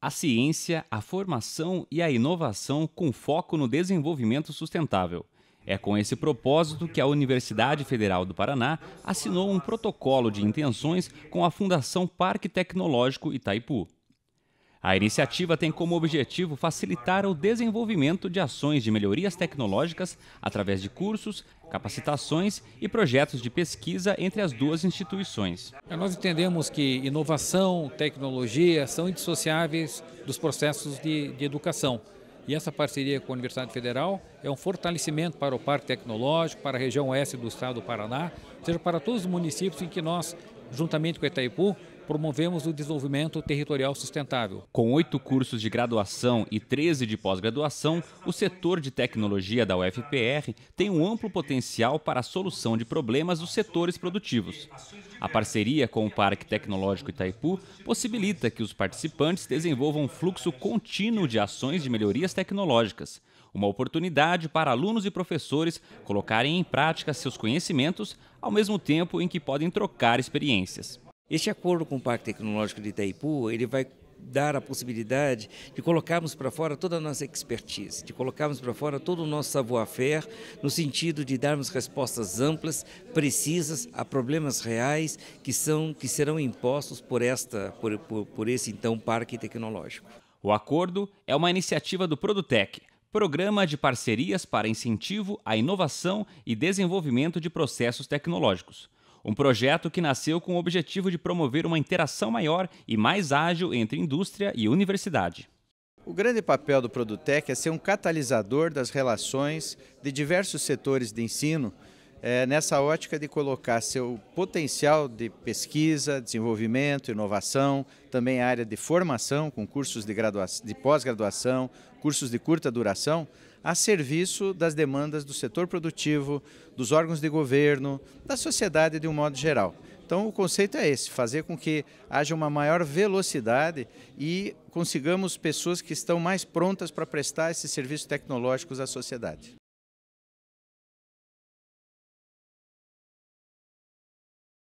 A ciência, a formação e a inovação com foco no desenvolvimento sustentável. É com esse propósito que a Universidade Federal do Paraná assinou um protocolo de intenções com a Fundação Parque Tecnológico Itaipu. A iniciativa tem como objetivo facilitar o desenvolvimento de ações de melhorias tecnológicas através de cursos, capacitações e projetos de pesquisa entre as duas instituições. É, nós entendemos que inovação, tecnologia são indissociáveis dos processos de, de educação. E essa parceria com a Universidade Federal é um fortalecimento para o Parque Tecnológico, para a região oeste do estado do Paraná, ou seja, para todos os municípios em que nós, juntamente com o Itaipu, promovemos o desenvolvimento territorial sustentável. Com oito cursos de graduação e 13 de pós-graduação, o setor de tecnologia da UFPR tem um amplo potencial para a solução de problemas dos setores produtivos. A parceria com o Parque Tecnológico Itaipu possibilita que os participantes desenvolvam um fluxo contínuo de ações de melhorias tecnológicas uma oportunidade para alunos e professores colocarem em prática seus conhecimentos, ao mesmo tempo em que podem trocar experiências. Este acordo com o Parque Tecnológico de Itaipu, ele vai dar a possibilidade de colocarmos para fora toda a nossa expertise, de colocarmos para fora todo o nosso savoir-faire, no sentido de darmos respostas amplas, precisas a problemas reais que são que serão impostos por esta por, por, por esse então parque tecnológico. O acordo é uma iniciativa do Produtec, Programa de Parcerias para Incentivo à Inovação e Desenvolvimento de Processos Tecnológicos. Um projeto que nasceu com o objetivo de promover uma interação maior e mais ágil entre indústria e universidade. O grande papel do Produtec é ser um catalisador das relações de diversos setores de ensino é, nessa ótica de colocar seu potencial de pesquisa, desenvolvimento, inovação, também a área de formação, com cursos de, de pós-graduação, cursos de curta duração, a serviço das demandas do setor produtivo, dos órgãos de governo, da sociedade de um modo geral. Então, o conceito é esse: fazer com que haja uma maior velocidade e consigamos pessoas que estão mais prontas para prestar esses serviços tecnológicos à sociedade.